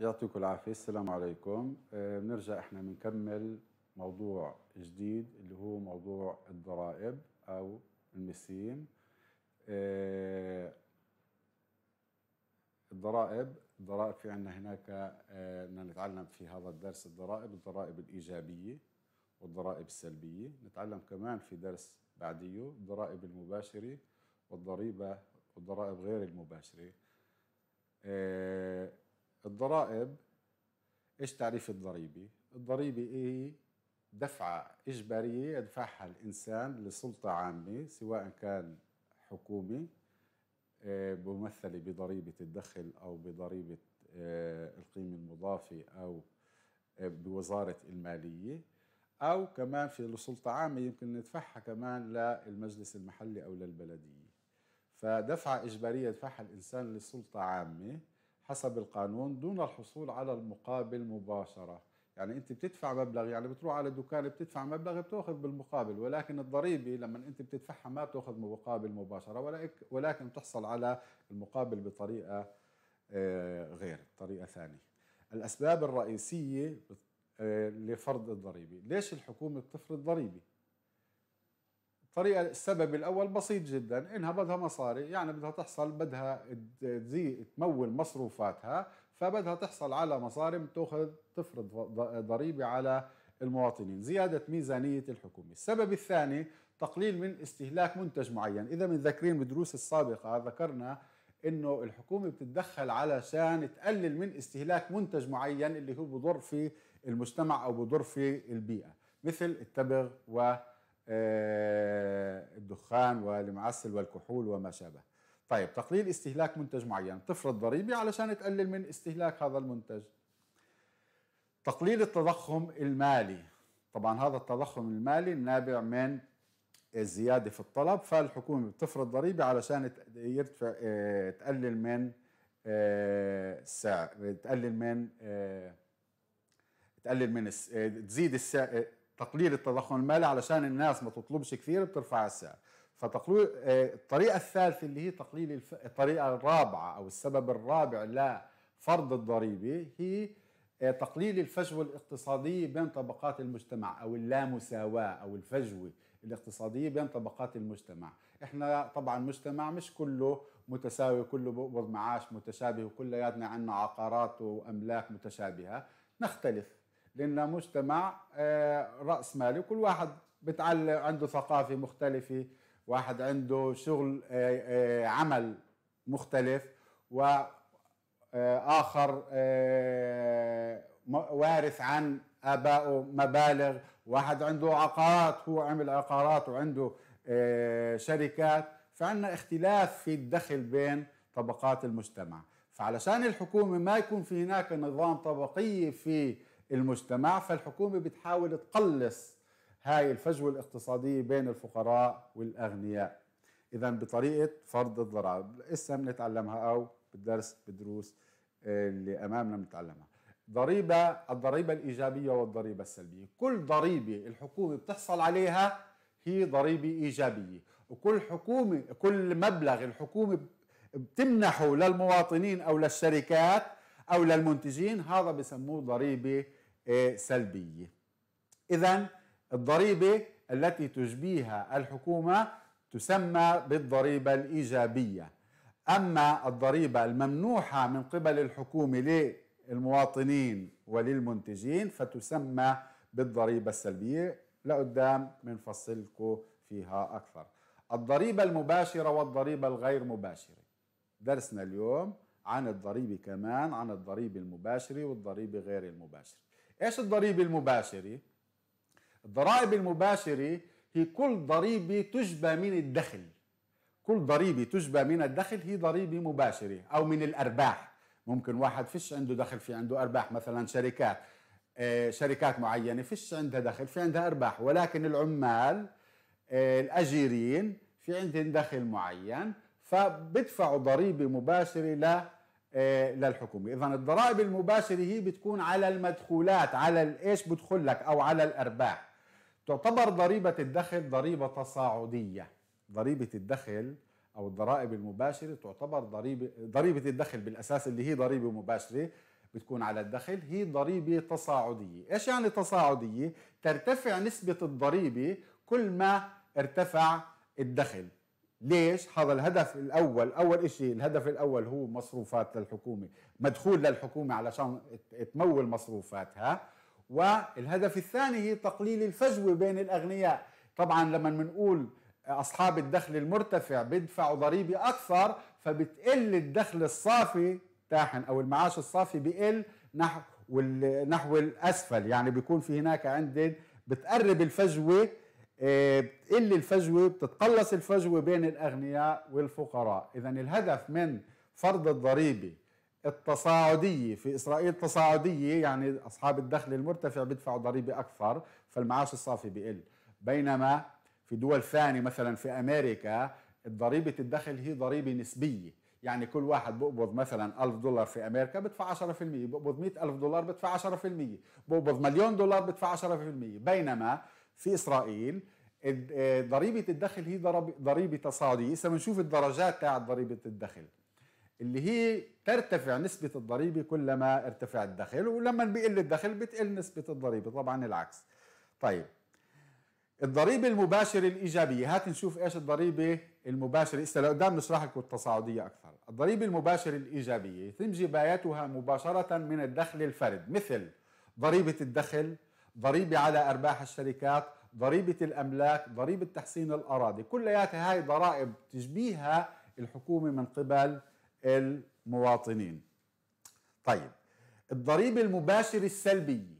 يعطيكم العافية السلام عليكم آه، بنرجع احنا بنكمل موضوع جديد اللي هو موضوع الضرائب أو المسيم آه، الضرائب الضرائب في عندنا هناك آه، بدنا نتعلم في هذا الدرس الضرائب الضرائب الإيجابية والضرائب السلبية نتعلم كمان في درس بعديه الضرائب المباشرة والضريبة والضرائب غير المباشرة الضرائب ايش تعريف الضريبه؟ الضريبه هي إيه؟ دفعه اجباريه يدفعها الانسان لسلطه عامه سواء كان حكومي آه، ممثله بضريبه الدخل او بضريبه آه، القيمه المضافه او آه، بوزاره الماليه او كمان في السلطه عامه يمكن ندفعها كمان للمجلس المحلي او للبلديه فدفعه اجباريه يدفعها الانسان لسلطه عامه حسب القانون دون الحصول على المقابل مباشرة يعني أنت بتدفع مبلغ يعني بتروح على دكان بتدفع مبلغ بتأخذ بالمقابل ولكن الضريبة لما أنت بتدفعها ما بتأخذ مقابل مباشرة ولكن بتحصل على المقابل بطريقة آه، غير طريقة ثانية الأسباب الرئيسية آه، لفرض الضريبة ليش الحكومة بتفرض ضريبة طريقة السبب الأول بسيط جدا إنها بدها مصاري يعني بدها تحصل بدها تمول مصروفاتها فبدها تحصل على مصاري بتأخذ تفرض ضريبة على المواطنين زيادة ميزانية الحكومة السبب الثاني تقليل من استهلاك منتج معين إذا متذكرين بدروس السابقة ذكرنا انه الحكومه بتتدخل علشان تقلل من استهلاك منتج معين اللي هو بضر في المجتمع او بضر في البيئه مثل التبغ و آه، الدخان والمعسل والكحول وما شابه طيب تقليل استهلاك منتج معين تفرض ضريبة علشان تقلل من استهلاك هذا المنتج تقليل التضخم المالي طبعا هذا التضخم المالي النابع من الزيادة في الطلب فالحكومة بتفرض ضريبة علشان يرتفع آه، تقلل من السعر آه، تقلل من تقلل من تزيد السعر تقليل التضخم المالي علشان الناس ما تطلبش كثير بترفع السعر فتقليل آه، الطريقه الثالثه اللي هي تقليل الف... الطريقه الرابعه او السبب الرابع لفرض الضريبه هي آه، تقليل الفجوه الاقتصاديه بين طبقات المجتمع او اللامساواه او الفجوه الاقتصاديه بين طبقات المجتمع احنا طبعا مجتمع مش كله متساوي كله بقبض معاش متشابه وكلياتنا عندنا عقارات واملاك متشابهه نختلف لأنه مجتمع آه، رأس مالي وكل واحد بتعلق عنده ثقافة مختلفة واحد عنده شغل آه، آه، عمل مختلف وآخر وارث عن آبائه مبالغ واحد عنده عقارات هو عمل عقارات وعنده شركات فعندنا اختلاف في الدخل بين طبقات المجتمع فعلشان الحكومة ما يكون في هناك نظام طبقي في المجتمع فالحكومة بتحاول تقلص هاي الفجوة الاقتصادية بين الفقراء والأغنياء إذا بطريقة فرض الضرائب لسه بنتعلمها أو بالدرس بدروس آه، اللي أمامنا بنتعلمها ضريبة الضريبة الإيجابية والضريبة السلبية كل ضريبة الحكومة بتحصل عليها هي ضريبة إيجابية وكل حكومة كل مبلغ الحكومة بتمنحه للمواطنين أو للشركات أو للمنتجين هذا بسموه ضريبة سلبية إذا الضريبة التي تجبيها الحكومة تسمى بالضريبة الإيجابية أما الضريبة الممنوحة من قبل الحكومة للمواطنين وللمنتجين فتسمى بالضريبة السلبية لقدام بنفصلكم فيها أكثر الضريبة المباشرة والضريبة الغير مباشرة درسنا اليوم عن الضريبة كمان عن الضريبة المباشرة والضريبة غير المباشرة ايش الضريبه المباشره الضرائب المباشره هي كل ضريبه تجبى من الدخل كل ضريبه تجبى من الدخل هي ضريبه مباشره او من الارباح ممكن واحد فيش عنده دخل في عنده ارباح مثلا شركات آه، شركات معينه فيش عندها دخل في عندها ارباح ولكن العمال آه، الاجيرين في عندهم دخل معين فبدفعوا ضريبه مباشره آه، للحكومه اذا الضرائب المباشره هي بتكون على المدخولات على ايش بدخل لك او على الارباح تعتبر ضريبه الدخل ضريبه تصاعديه ضريبه الدخل او الضرائب المباشره تعتبر ضريبه ضريبه الدخل بالاساس اللي هي ضريبه مباشره بتكون على الدخل هي ضريبه تصاعديه ايش يعني تصاعديه ترتفع نسبه الضريبه كل ما ارتفع الدخل ليش هذا الهدف الاول اول إشي الهدف الاول هو مصروفات للحكومه مدخول للحكومه علشان تمول مصروفاتها والهدف الثاني هي تقليل الفجوه بين الاغنياء طبعا لما بنقول اصحاب الدخل المرتفع بيدفعوا ضريبه اكثر فبتقل الدخل الصافي تاعهم او المعاش الصافي بقل نحو نحو الاسفل يعني بيكون في هناك عند بتقرب الفجوه بتقل آه، الفجوه بتتقلص الفجوه بين الاغنياء والفقراء اذا الهدف من فرض الضريبه التصاعدية في إسرائيل تصاعدية يعني أصحاب الدخل المرتفع بيدفعوا ضريبة أكثر فالمعاش الصافي بيقل بينما في دول ثانية مثلا في أمريكا ضريبة الدخل هي ضريبة نسبية يعني كل واحد بقبض مثلا ألف دولار في أمريكا بدفع 10% بقبض 100000 ألف دولار بدفع 10% بقبض مليون دولار بدفع 10% بينما في إسرائيل آه، ضريبة الدخل هي ضريبة تصاعدية هسه بنشوف الدرجات تاعت ضريبة الدخل اللي هي ترتفع نسبة الضريبة كلما ارتفع الدخل ولما بيقل الدخل بتقل نسبة الضريبة طبعا العكس طيب الضريبة المباشرة الإيجابية هات نشوف إيش الضريبة المباشرة إسا لقدام نشرح لكم التصاعدية أكثر الضريبة المباشرة الإيجابية يتم جبايتها مباشرة من الدخل الفرد مثل ضريبة الدخل ضريبة على أرباح الشركات ضريبة الأملاك ضريبة تحسين الأراضي كلياتها هاي ضرائب تجبيها الحكومة من قبل المواطنين طيب الضريبة المباشرة السلبية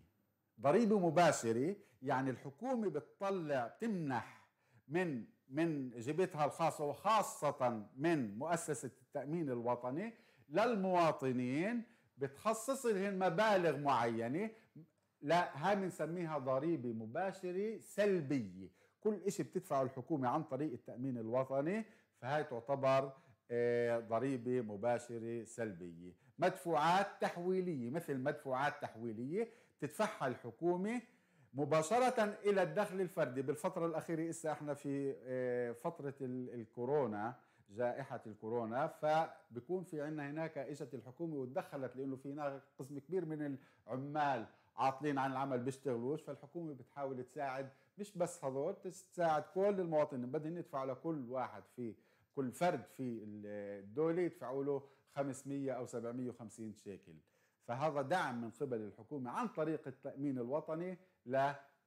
ضريبة مباشرة يعني الحكومة بتطلع بتمنح من من جيبتها الخاصة وخاصة من مؤسسة التأمين الوطني للمواطنين بتخصص لهم مبالغ معينة لا هاي بنسميها ضريبة مباشرة سلبية كل إشي بتدفعه الحكومة عن طريق التأمين الوطني فهاي تعتبر آه، ضريبة مباشرة سلبية مدفوعات تحويلية مثل مدفوعات تحويلية تدفعها الحكومة مباشرة إلى الدخل الفردي بالفترة الأخيرة إسا إحنا في آه، فترة الكورونا جائحة الكورونا فبكون في عندنا هناك إجت الحكومة وتدخلت لأنه في هناك قسم كبير من العمال عاطلين عن العمل بيشتغلوش فالحكومه بتحاول تساعد مش بس هذول تساعد كل المواطنين بدهم يدفعوا لكل واحد في كل فرد في الدوله يدفعوا له 500 او 750 شيكل فهذا دعم من قبل الحكومه عن طريق التامين الوطني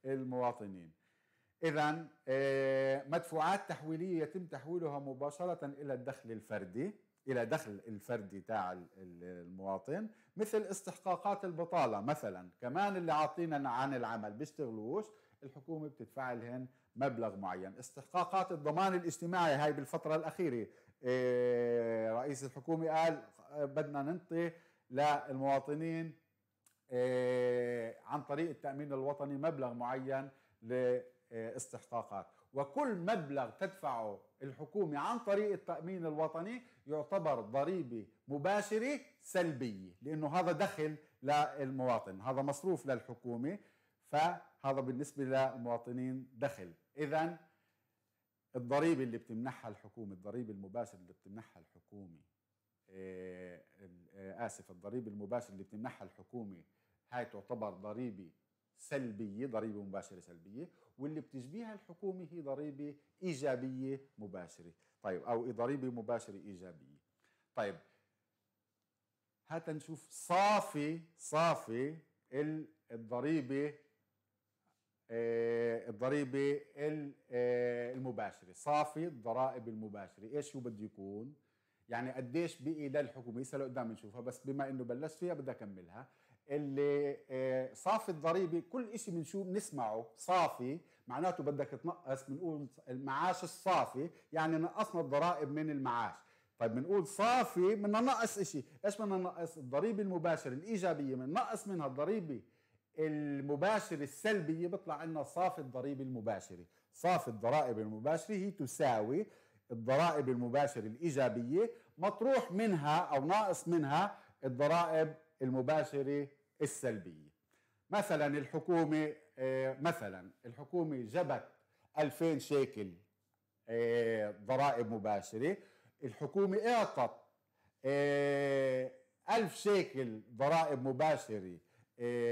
للمواطنين اذا آه، مدفوعات تحويليه يتم تحويلها مباشره الى الدخل الفردي الى دخل الفردي تاع المواطن مثل استحقاقات البطاله مثلا كمان اللي عاطينا عن العمل بيشتغلوش الحكومه بتدفع لهم مبلغ معين استحقاقات الضمان الاجتماعي هاي بالفتره الاخيره إيه، رئيس الحكومه قال آه، بدنا ننطي للمواطنين إيه، عن طريق التامين الوطني مبلغ معين لاستحقاقات وكل مبلغ تدفعه الحكومة عن طريق التأمين الوطني يعتبر ضريبة مباشرة سلبية لأنه هذا دخل للمواطن هذا مصروف للحكومة فهذا بالنسبة للمواطنين دخل إذا الضريبة اللي بتمنحها الحكومة الضريبة المباشرة اللي بتمنحها الحكومة آه، آه، آسف الضريبة المباشرة اللي بتمنحها الحكومة هاي تعتبر ضريبة سلبيه ضريبه مباشره سلبيه واللي بتجبيها الحكومه هي ضريبه ايجابيه مباشره طيب او ضريبه مباشره ايجابيه طيب هات نشوف صافي صافي الضريبه آه، الضريبه آه، المباشره صافي الضرائب المباشره ايش شو بده يكون يعني قديش بقي للحكومه هسه لقدام بنشوفها بس بما انه بلشت فيها بدي اكملها اللي آه، صافي الضريبه كل شيء بنشوف بنسمعه صافي معناته بدك تنقص بنقول المعاش الصافي يعني نقصنا الضرائب من المعاش طيب بنقول صافي بدنا نقص شيء ايش بدنا ننقص الضريبه المباشره الايجابيه من نقص منها الضريبه المباشرة السلبية بيطلع لنا صافي الضريبة المباشرة صافي الضرائب المباشرة هي تساوي الضرائب المباشرة الإيجابية مطروح منها أو ناقص منها الضرائب المباشرة السلبية مثلا الحكومة آه، مثلا الحكومة جبت 2000 شيكل آه، ضرائب مباشرة الحكومة اعطت 1000 آه، شيكل ضرائب مباشرة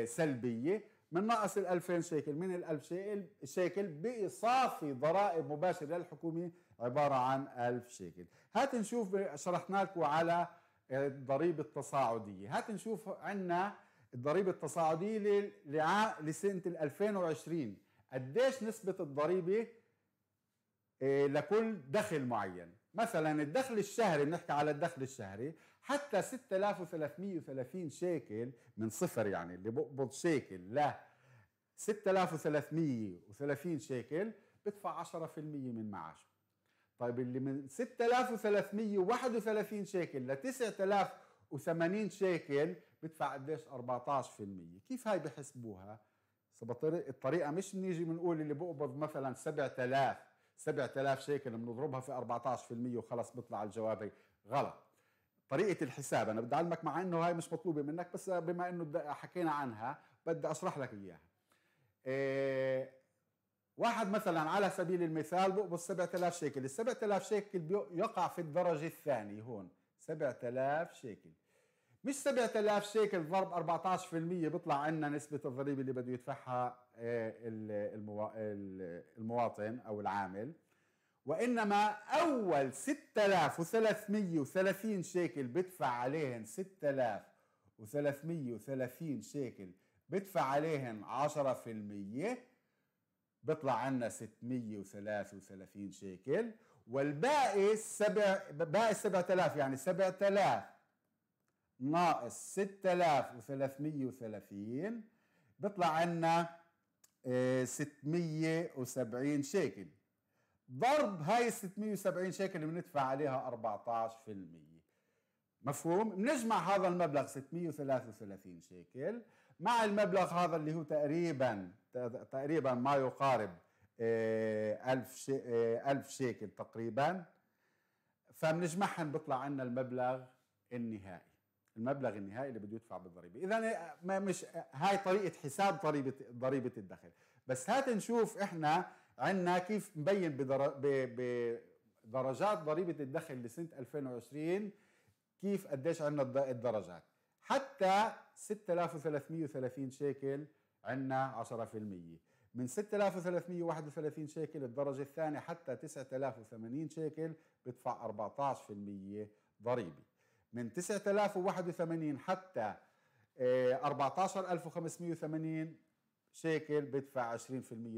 سلبية من نقص ال 2000 شيكل من ال 1000 شيكل صافي ضرائب مباشرة للحكومة عبارة عن 1000 شيكل هات نشوف شرحنا لكم على الضريبة التصاعدية هات نشوف عندنا الضريبه التصاعديه لسنه 2020 قديش نسبه الضريبه آه، لكل دخل معين مثلا الدخل الشهري بنحكي على الدخل الشهري حتى 6330 شيكل من صفر يعني اللي بقبض شيكل ل 6330 شيكل بدفع 10% من معاشه طيب اللي من 6331 شيكل ل 9080 شيكل بدفع قديش 14% كيف هاي بحسبوها الطريقه مش نيجي بنقول اللي بقبض مثلا 7000 7000 شيكل بنضربها في 14% وخلص بيطلع الجواب هي غلط طريقه الحساب انا بدي اعلمك مع انه هاي مش مطلوبه منك بس بما انه حكينا عنها بدي اشرح لك اياها إيه واحد مثلا على سبيل المثال بقبض 7000 شيكل ال 7000 شيكل يقع في الدرجه الثانيه هون 7000 شيكل مش 7000 شيكل ضرب 14% بيطلع عندنا نسبه الضريبه اللي بده يدفعها آه، المواطن او العامل وانما اول 6330 شيكل بدفع عليهم 6330 شيكل بدفع عليهم 10% بيطلع عنا 633 شيكل والباقي السبع باقي 7000 يعني 7000 ناقص 6330 بيطلع عنا 670 آه، شيكل ضرب هاي 670 شيكل بندفع عليها 14% مفهوم؟ بنجمع هذا المبلغ 633 شيكل مع المبلغ هذا اللي هو تقريبا تقريبا ما يقارب 1000 آه، 1000 آه، شيكل تقريبا فبنجمعهم بيطلع عنا المبلغ النهائي المبلغ النهائي اللي بده يدفع بالضريبه اذا ما مش هاي طريقه حساب ضريبه ضريبه الدخل بس هات نشوف احنا عندنا كيف مبين بدرجات ضريبه الدخل لسنه 2020 كيف قديش عندنا الدرجات حتى 6330 شيكل عندنا 10% من 6331 شيكل الدرجه الثانيه حتى 9080 شيكل بدفع 14% ضريبه من 9081 حتى 14580 آه، شيكل بدفع 20%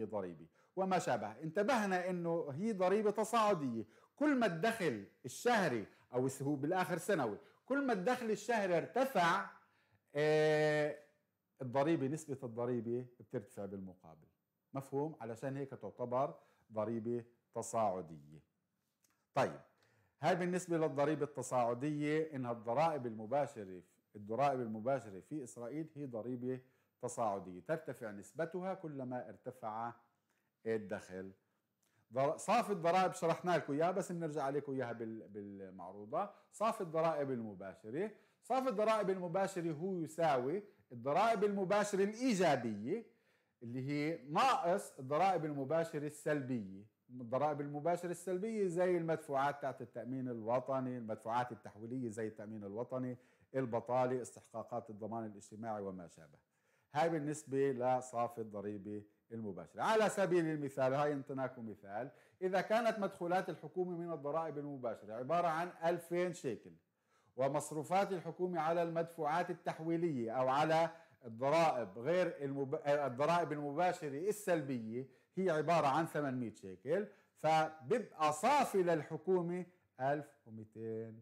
ضريبه وما شابه انتبهنا انه هي ضريبه تصاعديه كل ما الدخل الشهري او هو بالاخر سنوي كل ما الدخل الشهري ارتفع آه، الضريبه نسبه الضريبه بترتفع بالمقابل مفهوم علشان هيك تعتبر ضريبه تصاعديه طيب هاي بالنسبة للضريبة التصاعدية إنها الضرائب المباشرة الضرائب المباشرة في إسرائيل هي ضريبة تصاعدية ترتفع نسبتها كلما ارتفع الدخل صافي الضرائب شرحنا لكم اياها بس بنرجع عليكم اياها بالمعروضه صافي الضرائب المباشره صافي الضرائب المباشره هو يساوي الضرائب المباشره الايجابيه اللي هي ناقص الضرائب المباشره السلبيه الضرائب المباشرة السلبية زي المدفوعات تاعت التأمين الوطني المدفوعات التحويلية زي التأمين الوطني البطالة استحقاقات الضمان الاجتماعي وما شابه هاي بالنسبة لصافي الضريبة المباشرة على سبيل المثال هاي انتناكم مثال إذا كانت مدخولات الحكومة من الضرائب المباشرة عبارة عن 2000 شيكل ومصروفات الحكومة على المدفوعات التحويلية أو على الضرائب غير المب... الضرائب المباشرة السلبية هي عبارة عن 800 شيكل فبيبقى صافي للحكومة 1200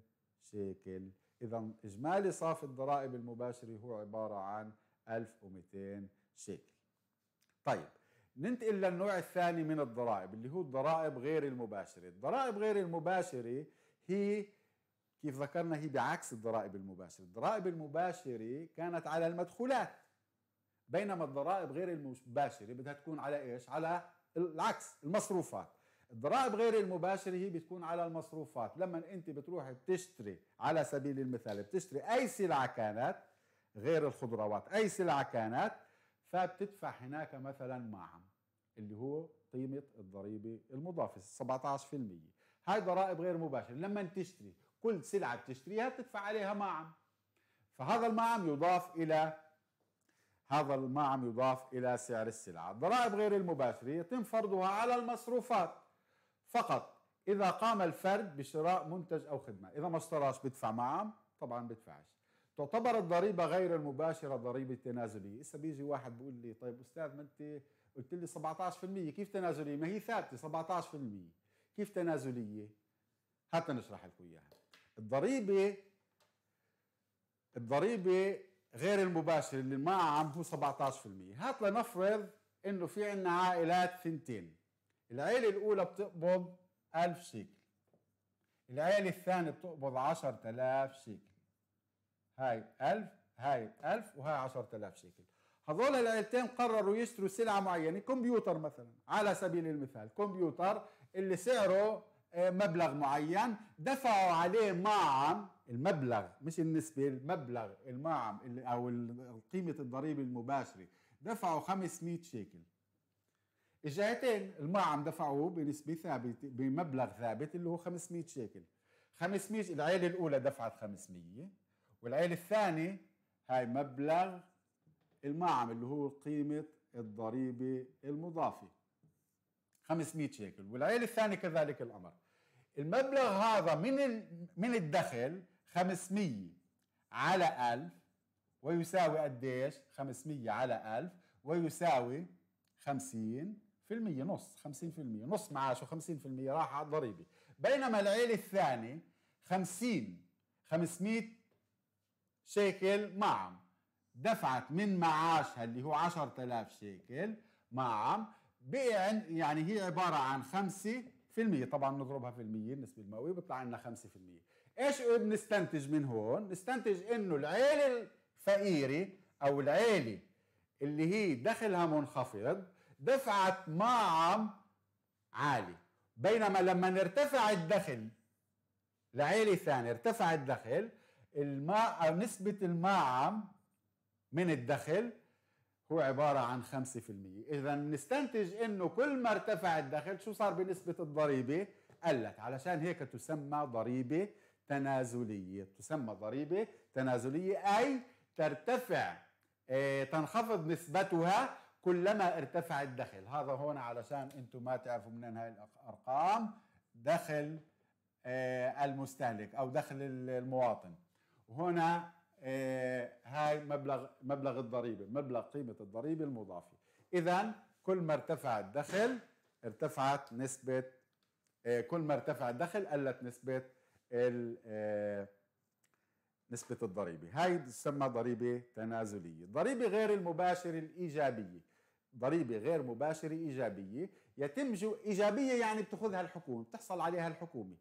شيكل إذا إجمالي صافي الضرائب المباشرة هو عبارة عن 1200 شيكل طيب ننتقل للنوع الثاني من الضرائب اللي هو الضرائب غير المباشرة الضرائب غير المباشرة هي كيف ذكرنا هي بعكس الضرائب المباشرة الضرائب المباشرة كانت على المدخولات بينما الضرائب غير المباشره بدها تكون على ايش؟ على العكس المصروفات الضرائب غير المباشرة هي بتكون على المصروفات لما انت بتروح بتشتري على سبيل المثال بتشتري اي سلعة كانت غير الخضروات اي سلعة كانت فبتدفع هناك مثلا معهم اللي هو قيمة الضريبة المضافة 17% هاي ضرائب غير مباشرة لما تشتري كل سلعة بتشتريها بتدفع عليها معهم فهذا المعم يضاف إلى هذا ما عم يضاف إلى سعر السلعة الضرائب غير المباشرة يتم فرضها على المصروفات فقط إذا قام الفرد بشراء منتج أو خدمة إذا ما اشتراش بدفع معهم طبعا بدفعش تعتبر الضريبة غير المباشرة ضريبة تنازلية إسا بيجي واحد بيقول لي طيب أستاذ ما أنت قلت لي 17% كيف تنازلية ما هي ثابتة 17% كيف تنازلية هات نشرح لكم إياها الضريبة الضريبة غير المباشر اللي ما عم هو 17% هات لنفرض انه في عندنا عائلات ثنتين العيلة الأولى بتقبض 1000 شيكل العيلة الثانية بتقبض 10000 شيكل هاي 1000 هاي 1000 وهاي 10000 شيكل هذول العيلتين قرروا يشتروا سلعة معينة كمبيوتر مثلا على سبيل المثال كمبيوتر اللي سعره آه، مبلغ معين دفعوا عليه معا المبلغ مش النسبة المبلغ المعم أو قيمة الضريبة المباشرة دفعوا 500 شيكل الجهتين المعم دفعوه بنسبة ثابتة بمبلغ ثابت اللي هو 500 شيكل 500 العيلة الأولى دفعت 500 والعيلة الثانية هاي مبلغ المعم اللي هو قيمة الضريبة المضافة 500 شيكل والعيلة الثانية كذلك الأمر المبلغ هذا من من الدخل 500 على 1000 ويساوي قديش 500 على 1000 ويساوي 50 في المية نص 50 في المية نص معاشه 50 في المية راح على الضريبة بينما العيلة الثانية 50 500 شيكل معم دفعت من معاشها اللي هو 10000 شيكل معم بقي يعني هي عبارة عن 5% طبعا نضربها في المية النسبة المئوية بيطلع لنا 5% ايش إيه بنستنتج من هون نستنتج انه العيله الفقيره او العيله اللي هي دخلها منخفض دفعت معم عالي بينما لما ارتفع الدخل لعيله ثانيه ارتفع الدخل الماء نسبه الماعم من الدخل هو عبارة عن 5% إذا نستنتج أنه كل ما ارتفع الدخل شو صار بنسبة الضريبة؟ قلت علشان هيك تسمى ضريبة تنازليه تسمى ضريبه تنازليه اي ترتفع آه، تنخفض نسبتها كلما ارتفع الدخل هذا هون علشان انتم ما تعرفوا منين هاي الارقام دخل آه، المستهلك او دخل المواطن وهنا آه، هاي مبلغ مبلغ الضريبه مبلغ قيمه الضريبه المضافه اذا كل ما ارتفع الدخل ارتفعت نسبه كل ما ارتفع الدخل قلت نسبه آه، نسبة الضريبة هاي تسمى ضريبة تنازلية ضريبة غير المباشرة الإيجابية ضريبة غير مباشرة إيجابية يتم جو إيجابية يعني بتاخذها الحكومة بتحصل عليها الحكومة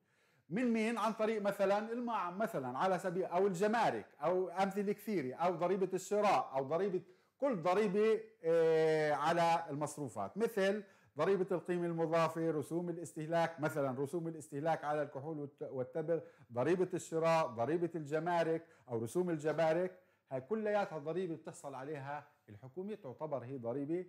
من مين عن طريق مثلا المع مثلا على سبيل او الجمارك او امثله كثيره او ضريبه الشراء او ضريبه كل ضريبه آه، على المصروفات مثل ضريبة القيمة المضافة رسوم الاستهلاك مثلا رسوم الاستهلاك على الكحول والتبغ ضريبة الشراء ضريبة الجمارك أو رسوم الجمارك هاي كلياتها ضريبة بتحصل عليها الحكومة تعتبر هي ضريبة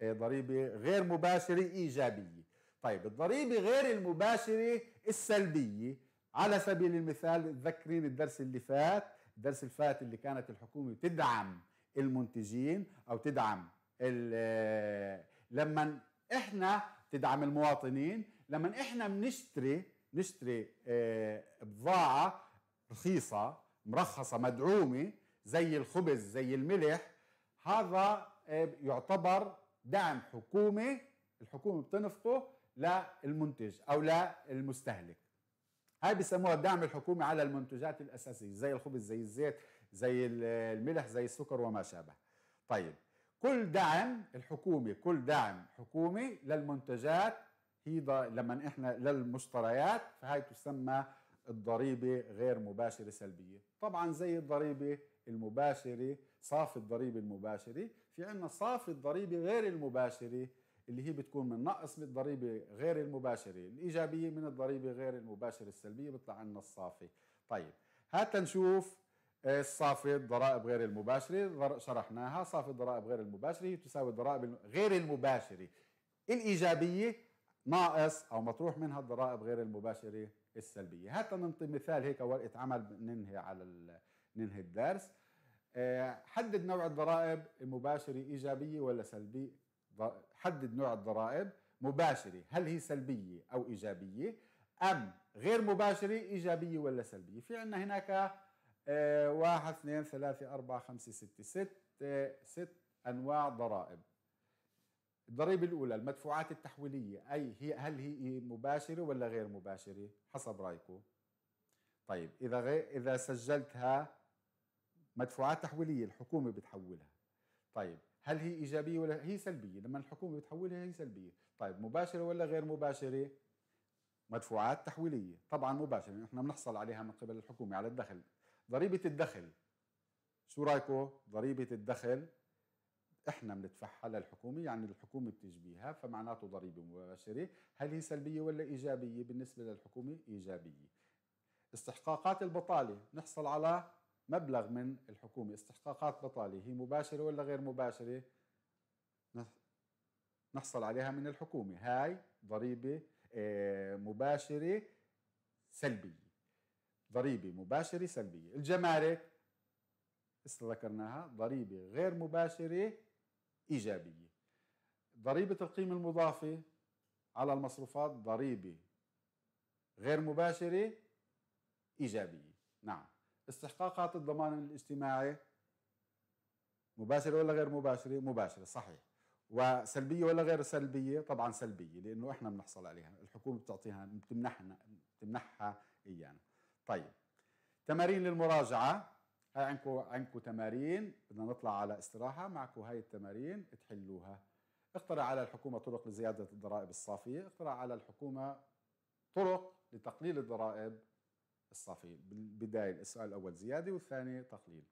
آه، ضريبة غير مباشرة إيجابية طيب الضريبة غير المباشرة السلبية على سبيل المثال تذكرين الدرس اللي فات الدرس الفات اللي كانت الحكومة تدعم المنتجين أو تدعم لما احنا تدعم المواطنين لما احنا بنشتري نشتري آه، بضاعه رخيصه مرخصه مدعومه زي الخبز زي الملح هذا آه، يعتبر دعم حكومي الحكومه بتنفقه للمنتج او للمستهلك هاي بسموها الدعم الحكومي على المنتجات الاساسيه زي الخبز زي الزيت زي الملح زي السكر وما شابه طيب كل دعم الحكومي كل دعم حكومي للمنتجات هي لما احنا للمشتريات فهي تسمى الضريبه غير مباشره سلبيه طبعا زي الضريبه المباشره صافي الضريبه المباشره في عندنا صافي الضريبه غير المباشره اللي هي بتكون من نقص من الضريبه غير المباشره الايجابيه من الضريبه غير المباشره السلبيه بيطلع عندنا الصافي طيب هات نشوف الصافي إيه، الضرائب غير المباشرة شرحناها صافي الضرائب غير المباشرة هي تساوي الضرائب غير المباشرة الإيجابية ناقص أو مطروح منها الضرائب غير المباشرة السلبية حتى ننطي مثال هيك ورقة عمل ننهي على ننهي الدرس إيه، حدد نوع الضرائب المباشرة إيجابية ولا سلبية حدد نوع الضرائب مباشرة هل هي سلبية أو إيجابية أم غير مباشرة إيجابية ولا سلبية في عندنا هناك واحد اثنين ثلاثة أربعة خمسة ستة ست ست أنواع ضرائب الضريبة الأولى المدفوعات التحويلية أي هي هل هي مباشرة ولا غير مباشرة حسب رأيكم طيب إذا غير إذا سجلتها مدفوعات تحويلية الحكومة بتحولها طيب هل هي إيجابية ولا هي سلبية لما الحكومة بتحولها هي سلبية طيب مباشرة ولا غير مباشرة مدفوعات تحويلية طبعا مباشرة نحن بنحصل عليها من قبل الحكومة على الدخل ضريبه الدخل شو رايكم ضريبه الدخل احنا بندفعها للحكومه يعني الحكومه بتجبيها فمعناته ضريبه مباشره هل هي سلبيه ولا ايجابيه بالنسبه للحكومه ايجابيه استحقاقات البطاله نحصل على مبلغ من الحكومه استحقاقات بطاله هي مباشره ولا غير مباشره نحصل عليها من الحكومه هاي ضريبه آه، مباشره سلبيه ضريبة مباشرة سلبية الجمارك ذكرناها ضريبة غير مباشرة إيجابية ضريبة القيمة المضافة على المصروفات ضريبة غير مباشرة إيجابية نعم استحقاقات الضمان الاجتماعي مباشرة ولا غير مباشرة مباشرة صحيح وسلبية ولا غير سلبية طبعا سلبية لأنه إحنا بنحصل عليها الحكومة بتعطيها بتمنحنا بتمنحها إيانا طيب تمارين للمراجعه هاي آه، عندكم عندكم تمارين بدنا نطلع على استراحه معكم هاي التمارين تحلوها اقترح على الحكومه طرق لزياده الضرائب الصافيه اقترح على الحكومه طرق لتقليل الضرائب الصافيه بالبدايه السؤال الاول زياده والثاني تقليل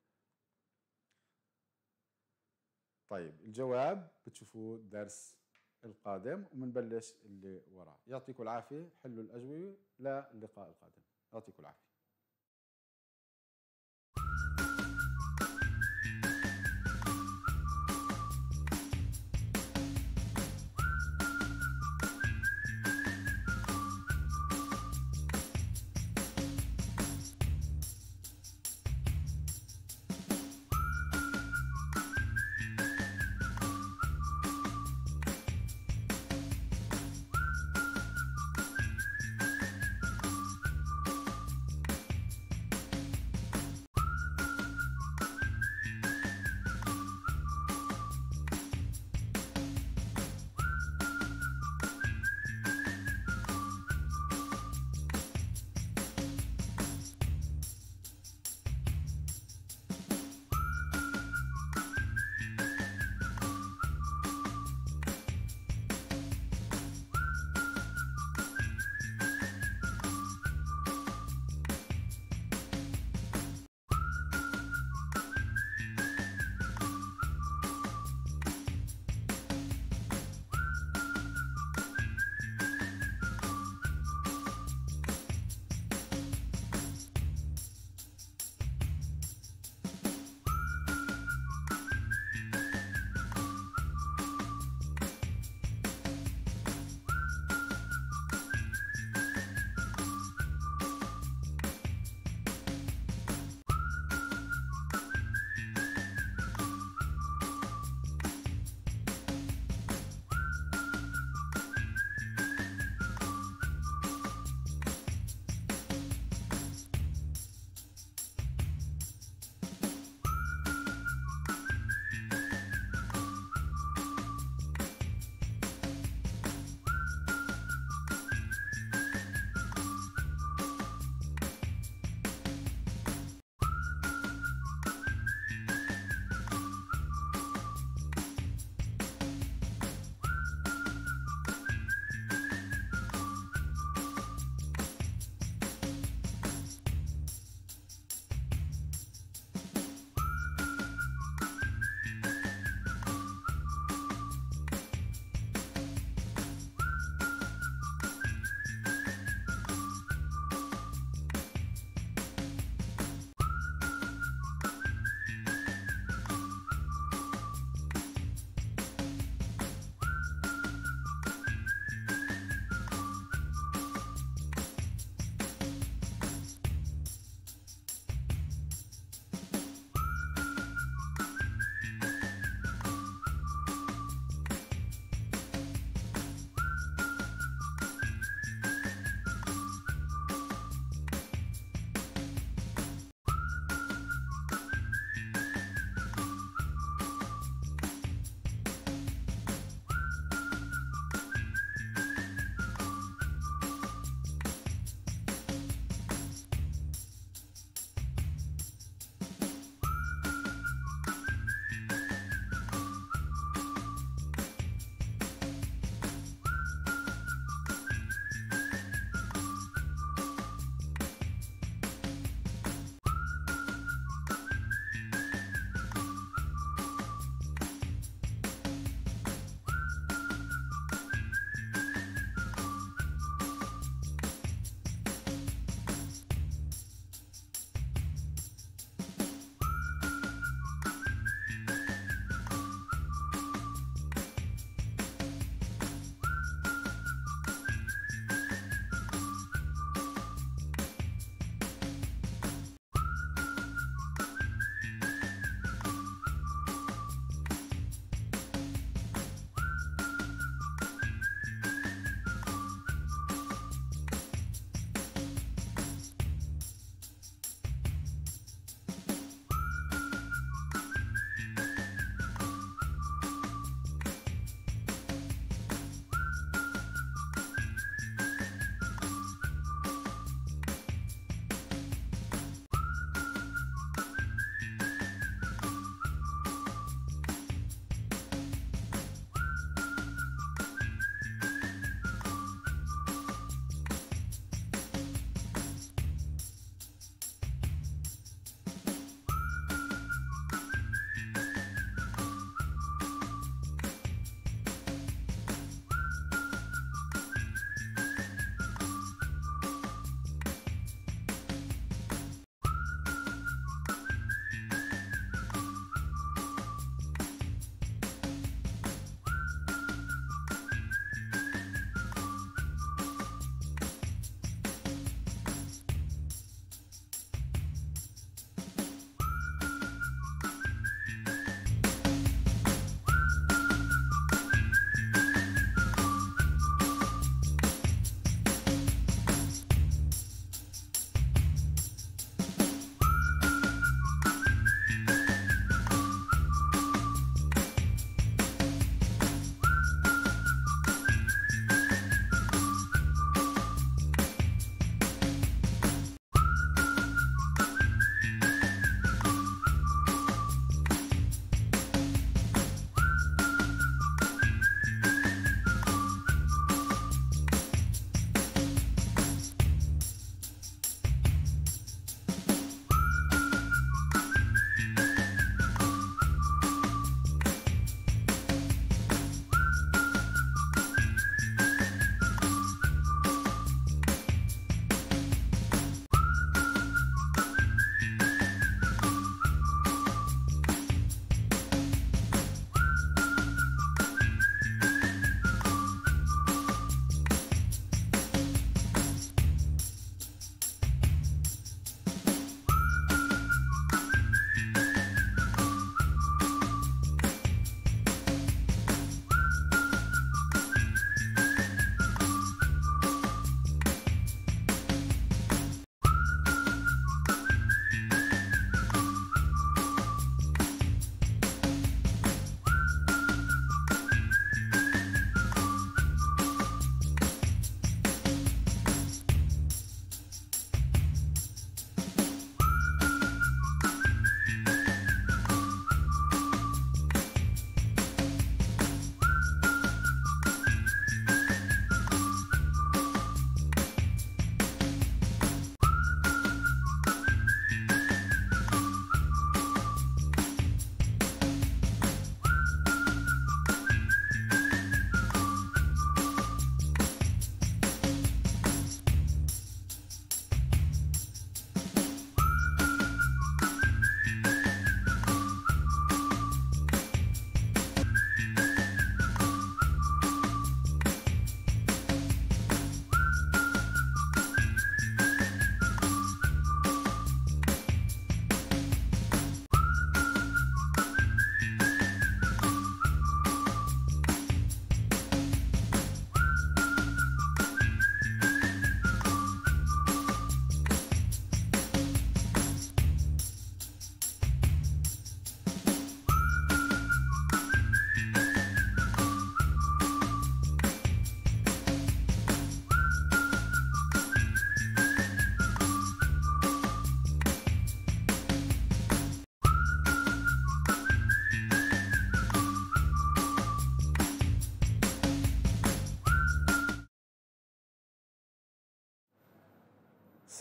طيب الجواب بتشوفوه الدرس القادم وبنبلش اللي وراه يعطيكم العافيه حلوا الاجوبه للقاء القادم يعطيكم العافيه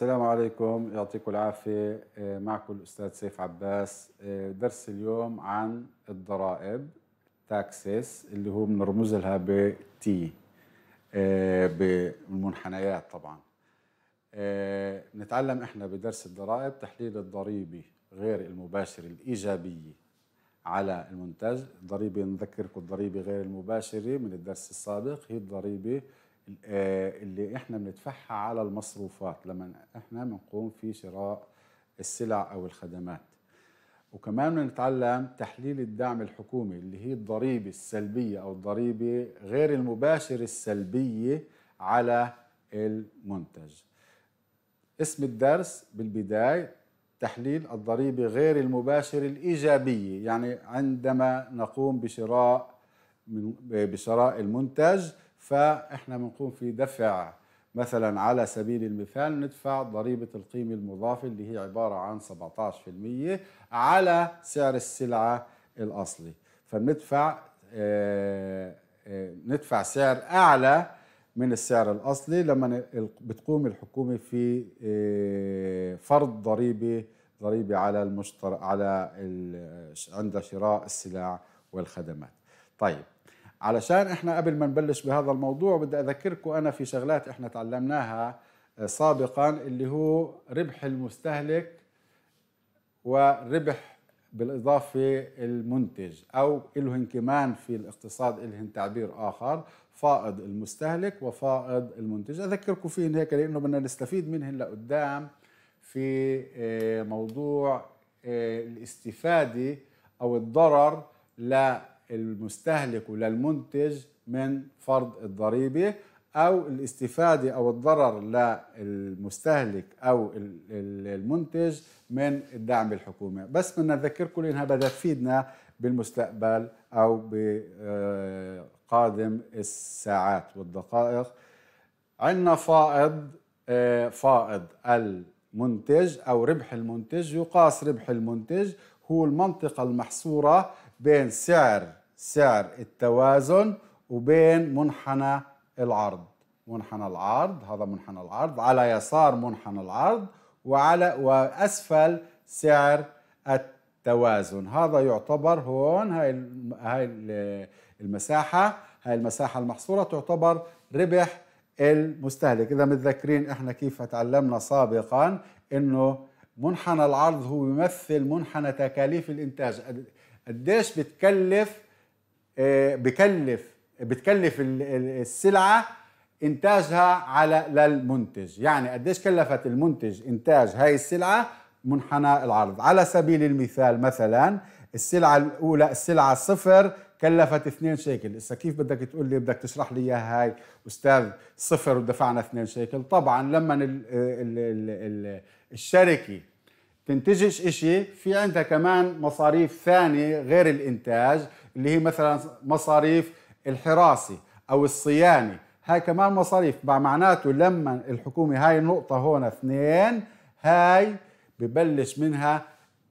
السلام عليكم يعطيكم العافية آه، معكم الأستاذ سيف عباس آه، درس اليوم عن الضرائب تاكسس اللي هو بنرمز لها ب تي آه، بالمنحنيات طبعا نتعلم احنا بدرس الضرائب تحليل الضريبة غير المباشرة الإيجابية على المنتج ضريبة نذكركم الضريبة غير المباشرة من الدرس السابق هي الضريبة آه، اللي احنا بندفعها على المصروفات لما احنا بنقوم في شراء السلع او الخدمات وكمان نتعلم تحليل الدعم الحكومي اللي هي الضريبة السلبية أو الضريبة غير المباشرة السلبية على المنتج اسم الدرس بالبداية تحليل الضريبة غير المباشرة الإيجابية يعني عندما نقوم بشراء بشراء المنتج فإحنا بنقوم في دفع مثلا على سبيل المثال ندفع ضريبة القيمة المضافة اللي هي عبارة عن 17% على سعر السلعة الأصلي فبندفع آه، آه، ندفع سعر أعلى من السعر الأصلي لما بتقوم الحكومة في آه، فرض ضريبة ضريبة على المشتر على عند شراء السلع والخدمات طيب علشان احنا قبل ما نبلش بهذا الموضوع بدي اذكركم انا في شغلات احنا تعلمناها سابقا اللي هو ربح المستهلك وربح بالاضافه المنتج او الهن كمان في الاقتصاد الهن تعبير اخر فائض المستهلك وفائض المنتج اذكركم فيهن هيك لانه بدنا نستفيد منهن لقدام في آه، موضوع آه، الاستفاده او الضرر المستهلك وللمنتج من فرض الضريبه او الاستفاده او الضرر للمستهلك او المنتج من الدعم الحكومي بس بدنا نذكركم انها بدها تفيدنا بالمستقبل او بقادم الساعات والدقائق عندنا فائض فائض المنتج او ربح المنتج يقاس ربح المنتج هو المنطقه المحصوره بين سعر سعر التوازن وبين منحنى العرض منحنى العرض هذا منحنى العرض على يسار منحنى العرض وعلى واسفل سعر التوازن هذا يعتبر هون هاي هاي المساحه هاي المساحه المحصوره تعتبر ربح المستهلك اذا متذكرين احنا كيف تعلمنا سابقا انه منحنى العرض هو يمثل منحنى تكاليف الانتاج قديش بتكلف آه، بكلف بتكلف السلعه انتاجها على للمنتج يعني قديش كلفت المنتج انتاج هاي السلعه منحنى العرض على سبيل المثال مثلا السلعه الاولى السلعه صفر كلفت 2 شيكل هسه كيف بدك تقول لي بدك تشرح لي اياها هاي استاذ صفر ودفعنا 2 شيكل طبعا لما الشركه تنتجش إشي في عندها كمان مصاريف ثانيه غير الانتاج اللي هي مثلا مصاريف الحراسي او الصياني هاي كمان مصاريف مع معناته لما الحكومه هاي النقطه هون اثنين هاي ببلش منها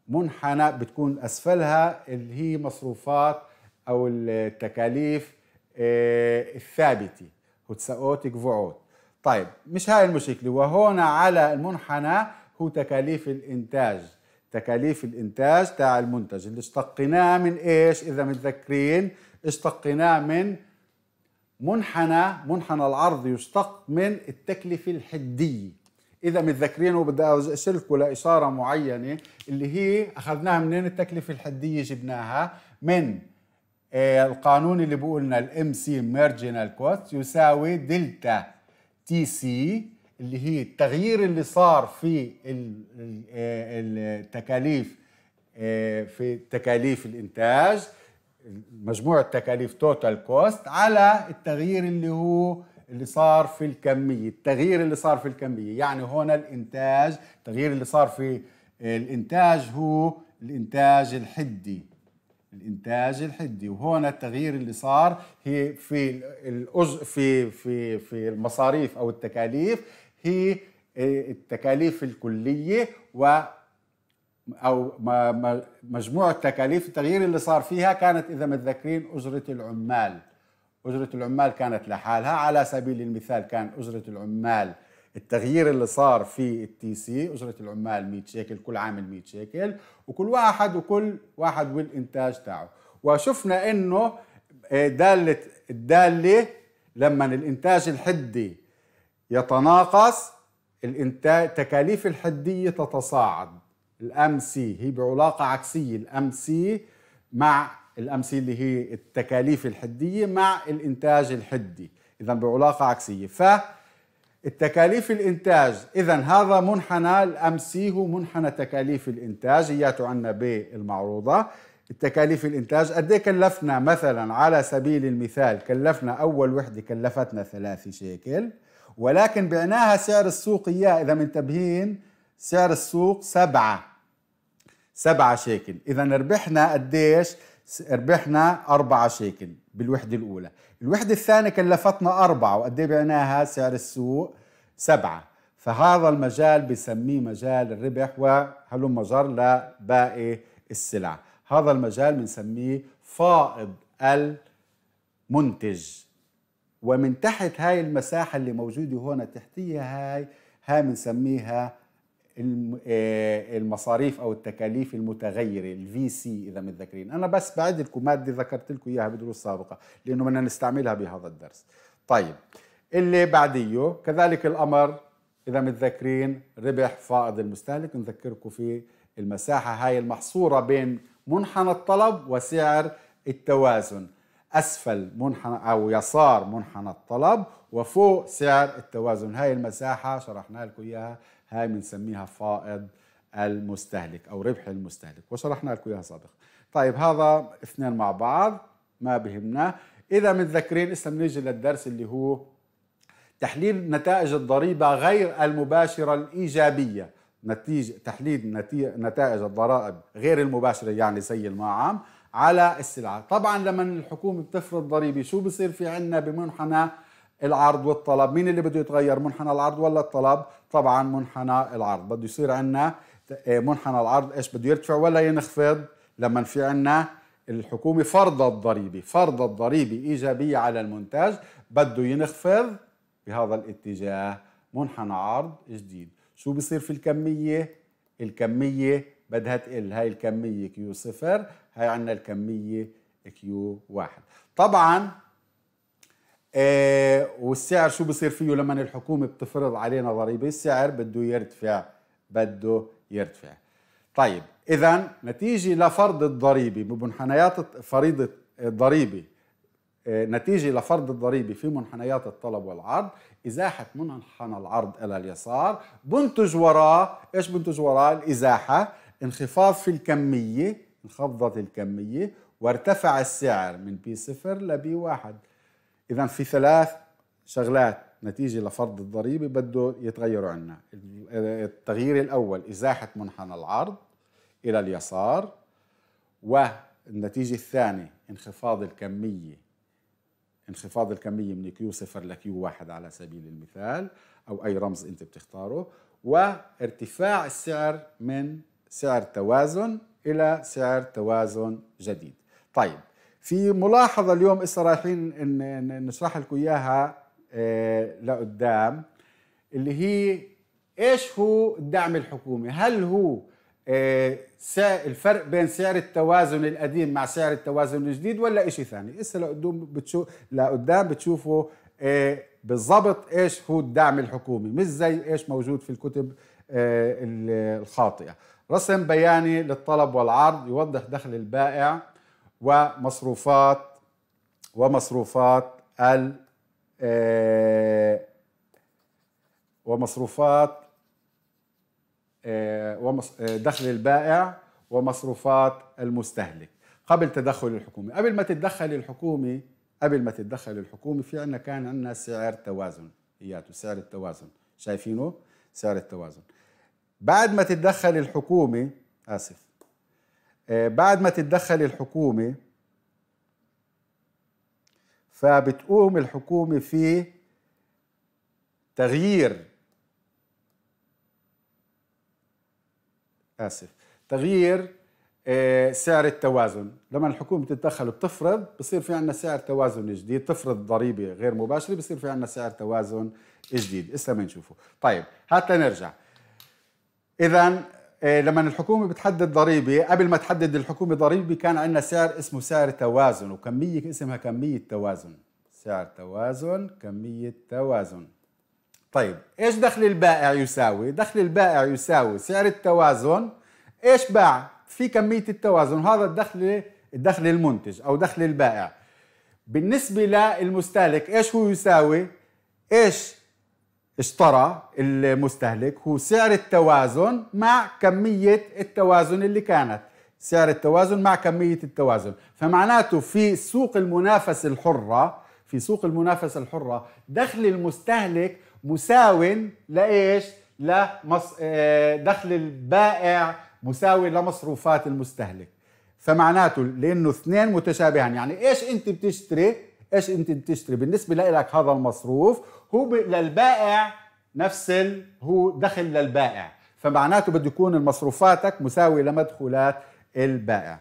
منحنى بتكون اسفلها اللي هي مصروفات او التكاليف آه، الثابته هتساوت كفعوت طيب مش هاي المشكله وهون على المنحنى هو تكاليف الانتاج تكاليف الانتاج تاع المنتج اللي اشتقيناه من ايش اذا متذكرين اشتقيناه من منحنى منحنى العرض يشتق من التكلفه الحديه اذا متذكرين وبدي ارسلكم لاشاره معينه اللي هي اخذناها منين التكلفه الحديه جبناها من آه، القانون اللي بقولنا الام سي Marginal كوست يساوي دلتا تي سي اللي هي التغيير اللي صار في التكاليف آه، في تكاليف الانتاج مجموع التكاليف توتال كوست على التغيير اللي هو اللي صار في الكمية التغيير اللي صار في الكمية يعني هون الإنتاج التغيير اللي صار في الإنتاج هو الإنتاج الحدي الإنتاج الحدي وهون التغيير اللي صار هي في في في في المصاريف أو التكاليف هي آه، التكاليف الكليه و او مجموع التكاليف التغيير اللي صار فيها كانت اذا متذكرين اجره العمال اجره العمال كانت لحالها على سبيل المثال كان اجره العمال التغيير اللي صار في التي سي اجره العمال 100 شيكل كل عامل 100 شيكل وكل واحد وكل واحد والانتاج تاعه وشفنا انه آه، داله الداله لما الانتاج الحدي يتناقص الانتاج تكاليف الحدية تتصاعد الام سي هي بعلاقة عكسية الام سي مع الام سي اللي هي التكاليف الحدية مع الانتاج الحدي اذا بعلاقة عكسية فالتكاليف الانتاج اذا هذا منحنى الام سي هو منحنى تكاليف الانتاج اياته عندنا بالمعروضة التكاليف الانتاج قد إيه كلفنا مثلا على سبيل المثال كلفنا اول وحده كلفتنا ثلاثة شيكل ولكن بعناها سعر السوق إياه إذا منتبهين سعر السوق سبعة سبعة شيكل إذا ربحنا قديش ربحنا أربعة شيكل بالوحدة الأولى الوحدة الثانية كلفتنا أربعة وقد إيه بعناها سعر السوق سبعة فهذا المجال بسميه مجال الربح وهلم مجر لباقي السلع هذا المجال بنسميه فائض المنتج ومن تحت هاي المساحة اللي موجودة هون تحتيها هاي هاي بنسميها آه، المصاريف او التكاليف المتغيره الفي سي اذا متذكرين انا بس بعد لكم ماده ذكرت لكم اياها بدروس سابقه لانه بدنا نستعملها بهذا الدرس طيب اللي بعديه كذلك الامر اذا متذكرين ربح فائض المستهلك نذكركم في المساحه هاي المحصوره بين منحنى الطلب وسعر التوازن أسفل منحنى أو يسار منحنى الطلب وفوق سعر التوازن هاي المساحة شرحنا لكم إياها هاي بنسميها فائض المستهلك أو ربح المستهلك وشرحنا لكم إياها سابقا طيب هذا اثنين مع بعض ما بهمنا إذا متذكرين اسا بنيجي للدرس اللي هو تحليل نتائج الضريبة غير المباشرة الإيجابية نتيجة تحليل نتائج الضرائب غير المباشرة يعني زي المعام على السلع طبعا لما الحكومة بتفرض ضريبة شو بصير في عنا بمنحنى العرض والطلب مين اللي بده يتغير منحنى العرض ولا الطلب طبعا منحنى العرض بده يصير عنا آه، منحنى العرض ايش بده يرتفع ولا ينخفض لما في عنا الحكومة فرضت ضريبة فرضت ضريبة إيجابية على المنتج بده ينخفض بهذا الاتجاه منحنى عرض جديد شو بصير في الكمية الكمية بدها تقل هاي الكمية كيو صفر هي عندنا الكميه كيو واحد طبعا آه والسعر شو بصير فيه لما الحكومه بتفرض علينا ضريبه السعر بده يرتفع بده يرتفع طيب اذا نتيجه لفرض الضريبه بمنحنيات فريضه الضريبه آه، نتيجة لفرض الضريبة في منحنيات الطلب والعرض إزاحة منحنى العرض إلى اليسار بنتج وراه إيش بنتج وراه الإزاحة انخفاض في الكمية انخفضت الكمية وارتفع السعر من بي صفر لبي واحد إذا في ثلاث شغلات نتيجة لفرض الضريبة بده يتغيروا عنا التغيير الأول إزاحة منحنى العرض إلى اليسار والنتيجة الثانية انخفاض الكمية انخفاض الكمية من كيو صفر لكيو واحد على سبيل المثال أو أي رمز أنت بتختاره وارتفاع السعر من سعر توازن الى سعر توازن جديد. طيب في ملاحظه اليوم اسا رايحين نشرح لكم اياها آه، لقدام اللي هي ايش هو الدعم الحكومي؟ هل هو آه، الفرق بين سعر التوازن القديم مع سعر التوازن الجديد ولا شيء ثاني؟ اسا لقدام بتشوف لقدام بتشوفوا آه، بالضبط ايش هو الدعم الحكومي مش زي ايش موجود في الكتب الخاطئه رسم بياني للطلب والعرض يوضح دخل البائع ومصروفات ومصروفات ال آه، ومصروفات آه، آه، دخل البائع ومصروفات المستهلك قبل تدخل الحكومة قبل ما تتدخل الحكومة قبل ما تتدخل الحكومة في عنا كان عندنا سعر توازن إياته سعر التوازن شايفينه سعر التوازن بعد ما تتدخل الحكومة آسف آه، بعد ما تتدخل الحكومة فبتقوم الحكومة في تغيير آسف تغيير آه، سعر التوازن لما الحكومة تتدخل وبتفرض بصير في عندنا سعر توازن جديد تفرض ضريبة غير مباشرة بصير في عندنا سعر توازن جديد اسا ما نشوفه طيب هات لنرجع اذا آه، لما الحكومه بتحدد ضريبه قبل ما تحدد الحكومه ضريبه كان عندنا سعر اسمه سعر توازن وكميه اسمها كميه توازن سعر توازن كميه توازن طيب ايش دخل البائع يساوي دخل البائع يساوي سعر التوازن ايش باع في كميه التوازن هذا الدخل الدخل المنتج او دخل البائع بالنسبه للمستهلك ايش هو يساوي ايش اشترى المستهلك هو سعر التوازن مع كمية التوازن اللي كانت سعر التوازن مع كمية التوازن فمعناته في سوق المنافسة الحرة في سوق المنافسة الحرة دخل المستهلك مساو لإيش؟ لمص... آه، دخل البائع مساوي لمصروفات المستهلك فمعناته لأنه اثنين متشابهان يعني إيش أنت بتشتري؟ ايش انت بتشتري بالنسبه لك هذا المصروف هو للبائع نفس ال... هو دخل للبائع فمعناته بده يكون المصروفاتك مساوية لمدخولات البائع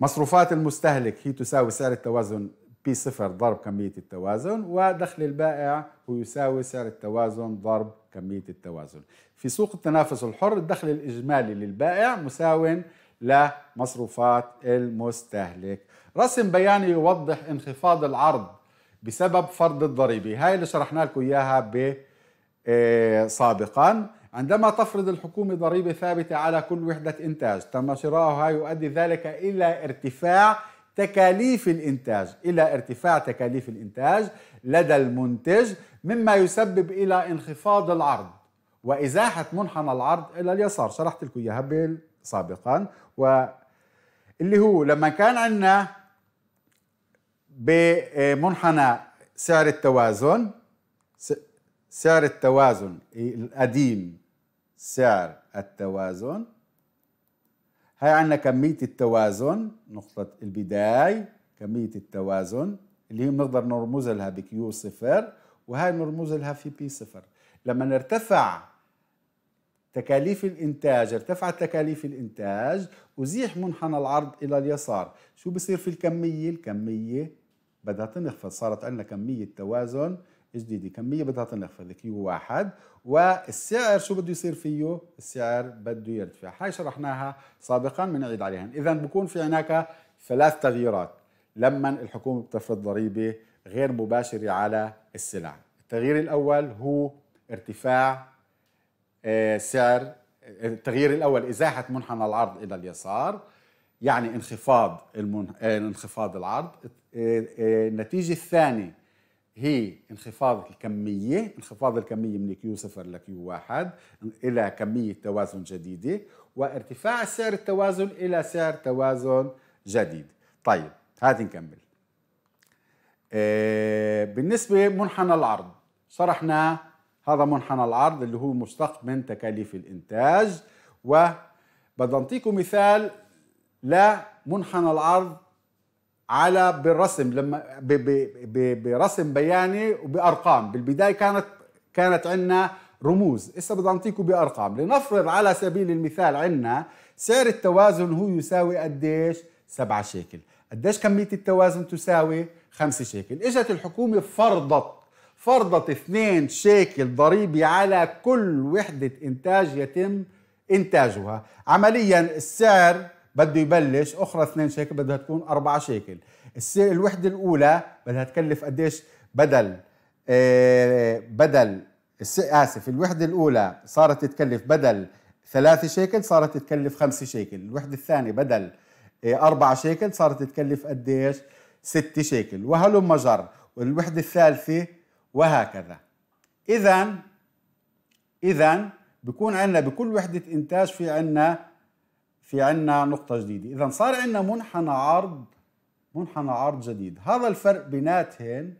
فمصروفات المستهلك هي تساوي سعر التوازن بي صفر ضرب كمية التوازن ودخل البائع هو يساوي سعر التوازن ضرب كمية التوازن في سوق التنافس الحر الدخل الإجمالي للبائع مساو لمصروفات المستهلك رسم بياني يوضح انخفاض العرض بسبب فرض الضريبه هاي اللي شرحنا لكم اياها آه، سابقا عندما تفرض الحكومة ضريبة ثابتة على كل وحدة إنتاج تم شراؤها يؤدي ذلك إلى ارتفاع تكاليف الإنتاج إلى ارتفاع تكاليف الإنتاج لدى المنتج مما يسبب إلى انخفاض العرض وإزاحة منحنى العرض إلى اليسار شرحت لكم إياها سابقا واللي هو لما كان عندنا بمنحنى سعر التوازن سعر التوازن القديم سعر التوازن هاي عندنا كمية التوازن نقطة البداية كمية التوازن اللي هي بنقدر نرمز لها بكيو صفر وهاي نرمز لها في بي صفر لما ارتفع تكاليف الإنتاج ارتفعت تكاليف الإنتاج أزيح منحنى العرض إلى اليسار شو بصير في الكمية؟ الكمية بدها تنخفض صارت عندنا كمية توازن جديدة كمية بدها تنخفض كيو واحد والسعر شو بده يصير فيه السعر بده يرتفع هاي شرحناها سابقا بنعيد عليها إذا بكون في هناك ثلاث تغييرات لما الحكومة بتفرض ضريبة غير مباشرة على السلع التغيير الأول هو ارتفاع آه، سعر التغيير الأول إزاحة منحنى العرض إلى اليسار يعني انخفاض المن... آه، انخفاض العرض النتيجه الثانيه هي انخفاض الكمية انخفاض الكمية من كيو صفر لكيو واحد إلى كمية توازن جديدة وارتفاع سعر التوازن إلى سعر توازن جديد طيب هات نكمل آه، بالنسبة منحنى العرض شرحنا هذا منحنى العرض اللي هو مشتق من تكاليف الإنتاج وبدي أعطيكم مثال لمنحنى العرض على بالرسم لما برسم بياني وبارقام بالبدايه كانت كانت عندنا رموز هسه بدي اعطيكم بارقام لنفرض على سبيل المثال عندنا سعر التوازن هو يساوي قديش 7 شيكل قديش كميه التوازن تساوي 5 شيكل اجت الحكومه فرضت فرضت 2 شيكل ضريبي على كل وحده انتاج يتم انتاجها عمليا السعر بده يبلش اخرى 2 شيكل بدها تكون 4 شيكل الوحده الاولى بدها تكلف قديش بدل آه بدل اسف الوحده الاولى صارت تكلف بدل 3 شيكل صارت تكلف 5 شيكل الوحده الثانيه بدل 4 آه شيكل صارت تكلف قديش 6 شيكل وهلم جر والوحده الثالثه وهكذا اذا اذا بكون عندنا بكل وحده انتاج في عندنا في عنا نقطة جديدة إذا صار عنا منحنى عرض منحنى عرض جديد هذا الفرق بيناتهن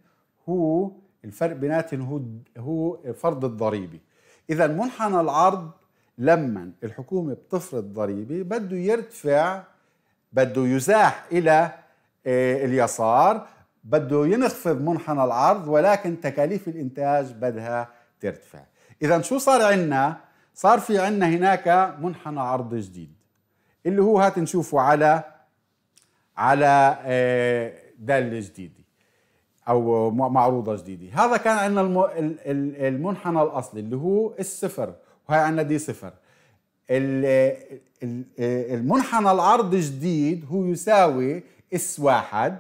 هو الفرق بيناتهن هو هو فرض الضريبة إذا منحنى العرض لما الحكومة بتفرض ضريبة بده يرتفع بده يزاح إلى آه، اليسار بده ينخفض منحنى العرض ولكن تكاليف الإنتاج بدها ترتفع إذا شو صار عنا؟ صار في عنا هناك منحنى عرض جديد اللي هو هات نشوفه على على آه، دالة جديدة أو معروضة جديدة هذا كان عندنا المنحنى الأصلي اللي هو الصفر وهي عندنا دي صفر المنحنى العرض الجديد هو يساوي اس واحد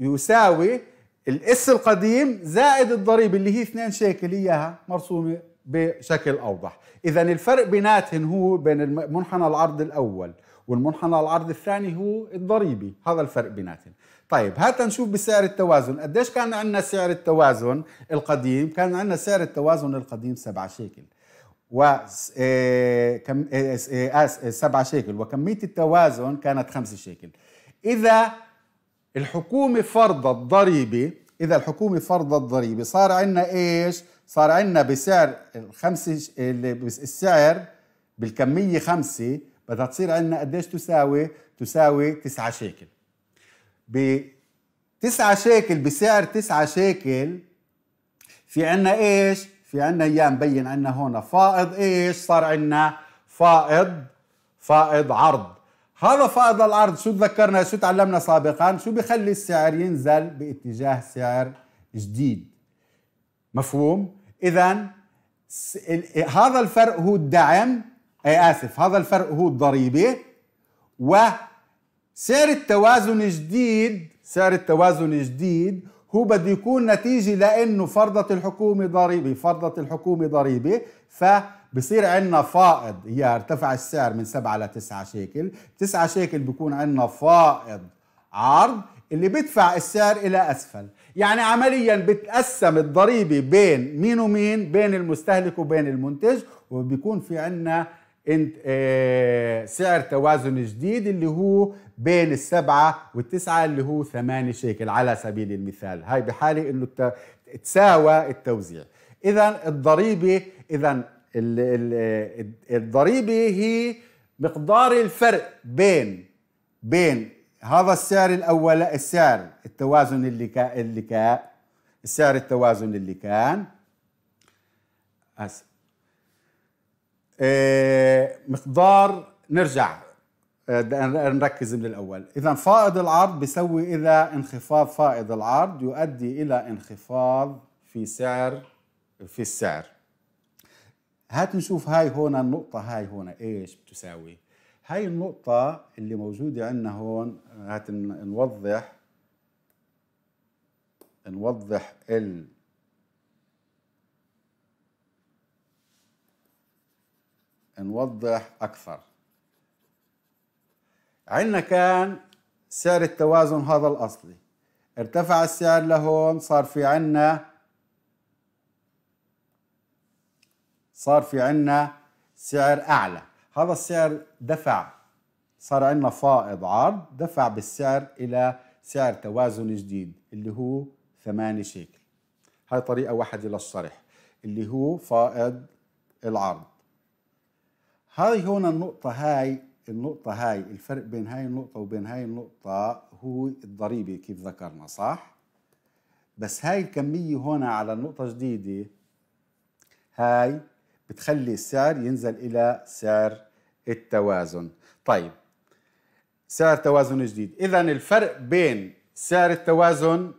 يساوي الاس القديم زائد الضريبة اللي هي اثنين شيكل اياها مرسومه بشكل اوضح اذا الفرق بيناتهم هو بين المنحنى العرض الاول والمنحنى العرض الثاني هو الضريبي هذا الفرق بيناتهم طيب هات نشوف بسعر التوازن قديش كان عندنا سعر التوازن القديم كان عندنا سعر التوازن القديم 7 شيكل و آه، كم 7 آه، آه، شيكل وكميه التوازن كانت 5 شيكل اذا الحكومه فرضت ضريبه اذا الحكومه فرضت ضريبه صار عندنا ايش صار عندنا بسعر الخمسة السعر بالكمية خمسة بدها تصير عندنا قديش تساوي؟ تساوي 9 شيكل. ب 9 شيكل بسعر 9 شيكل في عندنا ايش؟ في عندنا اياه مبين عندنا هون فائض ايش؟ صار عندنا فائض فائض عرض. هذا فائض العرض شو تذكرنا شو تعلمنا سابقا؟ شو بخلي السعر ينزل باتجاه سعر جديد. مفهوم؟ اذا هذا الفرق هو الدعم اي اسف هذا الفرق هو الضريبه وسعر التوازن الجديد سعر التوازن الجديد هو بده يكون نتيجه لانه فرضت الحكومه ضريبه فرضت الحكومه ضريبه فبصير عندنا فائض هي ارتفع السعر من 7 ل 9 شيكل 9 شيكل بيكون عندنا فائض عرض اللي بيدفع السعر الى اسفل يعني عمليا بتقسم الضريبه بين مين ومين بين المستهلك وبين المنتج وبيكون في عندنا انت اه سعر توازن جديد اللي هو بين السبعة والتسعة اللي هو ثمانية شيكل على سبيل المثال هاي بحالة انه تساوى التوزيع اذا الضريبة اذا آه، الضريبة هي مقدار الفرق بين بين هذا السعر الاول السعر التوازن اللي كان اللي كان السعر التوازن اللي كان اسف إيه، مقدار نرجع إيه، نركز من الاول اذا فائض العرض بيسوي اذا انخفاض فائض العرض يؤدي الى انخفاض في سعر في السعر هات نشوف هاي هون النقطة هاي هون ايش بتساوي هاي النقطة اللي موجودة عندنا هون هات نوضح نوضح ال نوضح أكثر عندنا كان سعر التوازن هذا الأصلي ارتفع السعر لهون صار في عنا صار في عنا سعر أعلى هذا السعر دفع صار عندنا فائض عرض دفع بالسعر إلى سعر توازن جديد اللي هو 8 شيكل هاي طريقة واحدة للشرح اللي هو فائض العرض هاي هون النقطة هاي النقطة هاي الفرق بين هاي النقطة وبين هاي النقطة هو الضريبة كيف ذكرنا صح؟ بس هاي الكمية هون على النقطة جديدة هاي بتخلي السعر ينزل إلى سعر التوازن طيب سعر توازن جديد اذا الفرق بين سعر التوازن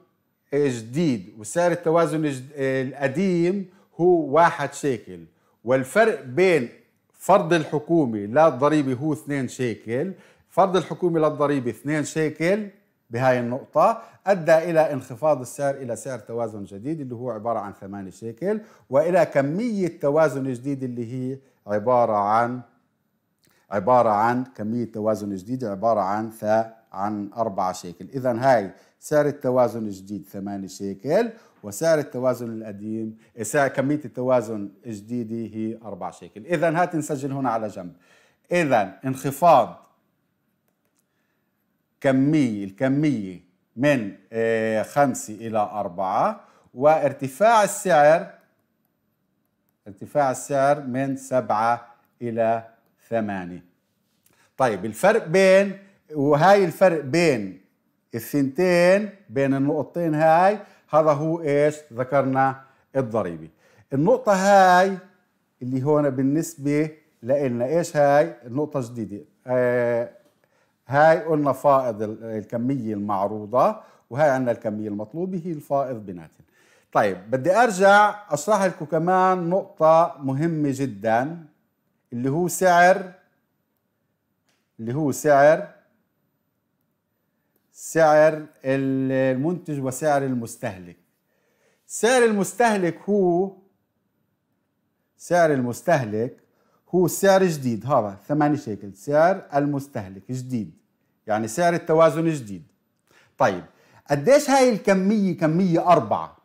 الجديد وسعر التوازن القديم هو واحد شيكل والفرق بين فرض الحكومة للضريبة هو 2 شيكل فرض الحكومة للضريبة 2 شيكل بهاي النقطة أدى إلى انخفاض السعر إلى سعر توازن جديد اللي هو عبارة عن 8 شيكل وإلى كمية توازن جديد اللي هي عبارة عن عبارة عن كمية توازن جديدة عبارة عن ثا عن أربعة شيكل إذا هاي سعر التوازن الجديد ثمانية شيكل وسعر التوازن القديم سعر كمية التوازن الجديدة هي أربعة شيكل إذا هات نسجل هنا على جنب إذا انخفاض كمية الكمية من آه، خمسة إلى أربعة وارتفاع السعر ارتفاع السعر من سبعة إلى ثمانية طيب الفرق بين وهاي الفرق بين الثنتين بين النقطتين هاي هذا هو ايش ذكرنا الضريبة النقطة هاي اللي هون بالنسبة لإلنا ايش هاي النقطة جديدة آه هاي قلنا فائض الكمية المعروضة وهاي عندنا الكمية المطلوبة هي الفائض بيناتهم طيب بدي ارجع اشرح لكم كمان نقطة مهمة جدا اللي هو سعر اللي هو سعر سعر المنتج وسعر المستهلك سعر المستهلك هو سعر المستهلك هو سعر جديد هذا ثمانية شيكل سعر المستهلك جديد يعني سعر التوازن جديد طيب قديش هاي الكمية كمية أربعة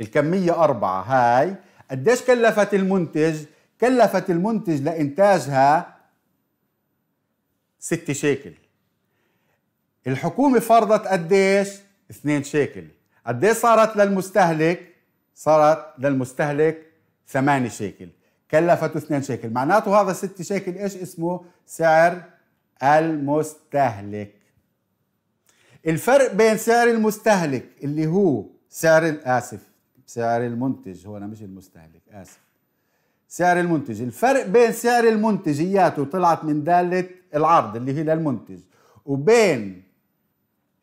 الكمية أربعة هاي قديش كلفت المنتج كلفت المنتج لإنتاجها ستة شيكل الحكومة فرضت قديش؟ اثنين شيكل قديش صارت للمستهلك؟ صارت للمستهلك ثمانية شيكل كلفته اثنين شيكل معناته هذا ست شيكل ايش اسمه؟ سعر المستهلك الفرق بين سعر المستهلك اللي هو سعر آسف سعر المنتج هو أنا مش المستهلك آسف سعر المنتج الفرق بين سعر المنتج اياته طلعت من دالة العرض اللي هي للمنتج وبين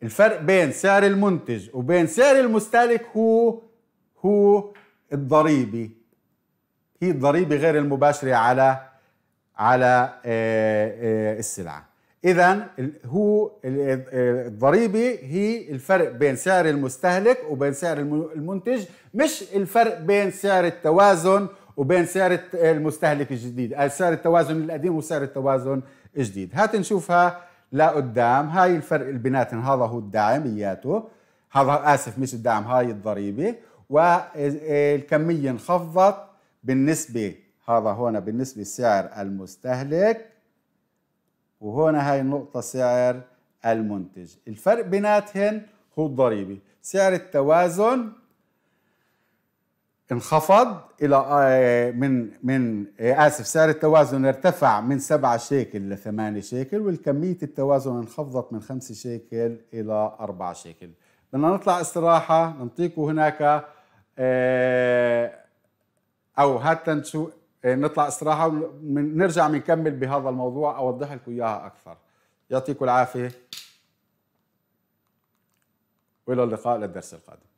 الفرق بين سعر المنتج وبين سعر المستهلك هو هو الضريبة هي الضريبة غير المباشرة على على آه، آه، السلعة إذا هو الضريبة هي الفرق بين سعر المستهلك وبين سعر المنتج مش الفرق بين سعر التوازن وبين سعر المستهلك الجديد آه، سعر التوازن القديم وسعر التوازن الجديد هات نشوفها لقدام هاي الفرق بيناتهم هذا هو الدعم اياته هذا اسف مش الدعم هاي الضريبه والكميه انخفضت بالنسبه هذا هون بالنسبه سعر المستهلك وهون هاي النقطه سعر المنتج الفرق بيناتهم هو الضريبه سعر التوازن انخفض الى آه، من من آه، اسف سعر التوازن ارتفع من 7 شيكل ل 8 شيكل والكميه التوازن انخفضت من 5 شيكل الى 4 شيكل بدنا نطلع استراحه نعطيكم هناك آه، او حتى نطلع استراحه ونرجع بنكمل بهذا الموضوع اوضح لكم اياها اكثر يعطيكم العافيه والى اللقاء للدرس القادم